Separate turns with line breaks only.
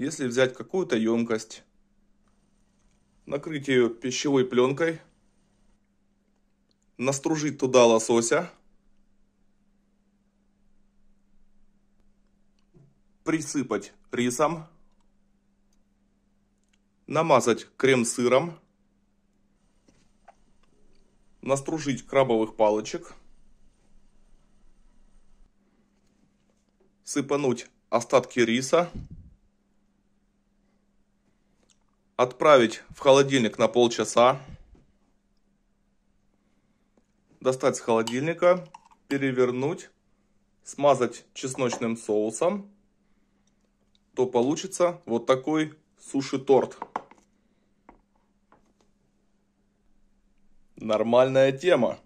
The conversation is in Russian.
Если взять какую-то емкость, накрыть ее пищевой пленкой, настружить туда лосося, присыпать рисом, намазать крем-сыром, настружить крабовых палочек, сыпануть остатки риса, отправить в холодильник на полчаса, достать с холодильника, перевернуть, смазать чесночным соусом, то получится вот такой суши-торт. Нормальная тема.